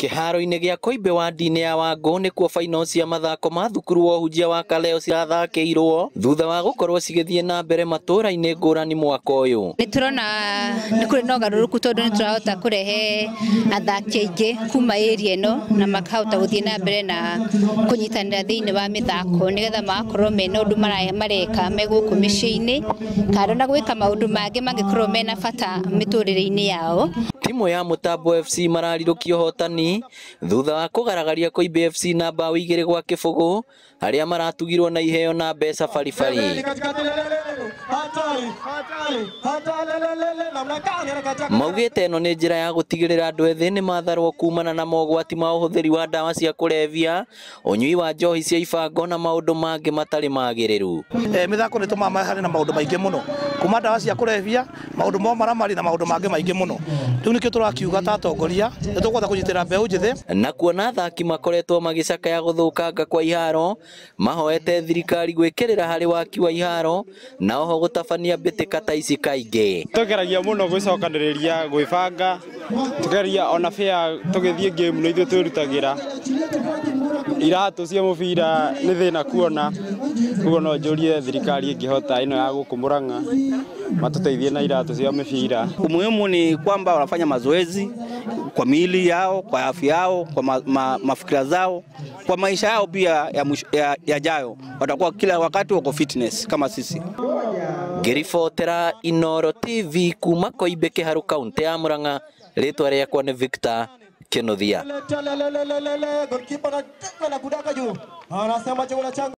kiharo inĩ gĩa koimbe wadi-inĩ ya wangũ nĩkuo baino cia mathako ma thukuru wa ũhunjia wa kaleo cirathakĩirwo thutha wa gũkorwo cigĩthiĩ na mbere matũra-inĩ ngũrani mwaka ũyũ nĩ tũrona nĩ kũrĩ na ũgarũrũku tondũ nĩ tũrahota kũrehe athaki aingĩ kuma ĩria ĩno na makahota gũthiĩ na mbere na kũnyitanĩra thĩinĩ wa mĩthako nĩgetha magakorwo mena ũndũ mareka megũkũ mĩciĩ-inĩ kando na gwĩka maũndũ mangĩ mangĩkorwo mena bata mĩtũrĩre-inĩ yao timũ ya mũtambo fc AFC mararirukia hotani thutha wa kugaragaria Koiba FC na bao igiri gwa kibugu aria maratugirwo na iheo na mbeca baribari maugite ĩno nĩ njĩra ya gũtigĩrĩra andũ ethĩ nĩ matharwo kumana na mogwati ma ũhũthĩri wa ndawa cia kũrebia ũnyui wa njohi cia ibango na maũndũ mangĩ matarĩ mithako eh, ni nĩ tũmamaharĩ na maũndũ maingĩ muno kuma ndawa cia kũrebia maundu mo maramari na maundu mangi maingi muno riu nikio turakiuga ta atongoria nitukwenda kunyitira mbeu njithi na kuona athaki makoretwo magicakaya guthukanga kwa iharo mahoete thirikari gwikirira hari waki wa iharo na oho gutabania bitika ta ici kaingi tugeragia muno gwicokaniriria gwibanga tugeragia ona fair tugithie game no ithuĩ twirutagira iratu cia mubira ni thina kuona kuguo no njurie thirikari ingihota ino ya gukumuranga Murang'a matuteithie na iratu cia mibira. Umuhimu ni kwamba wanafanya mazoezi kwa miili yao, kwa afya yao, kwa ma, ma, mafikira zao, kwa maisha yao pia ya yajayo ya watakuwa kila wakati wako fitness kama sisi. Ngiribotera Inoro TV kuma Koimbe kiharu kaunti ya Murang'a, ritwa riakwa ni Victor Kenothia. Anasema chakula changu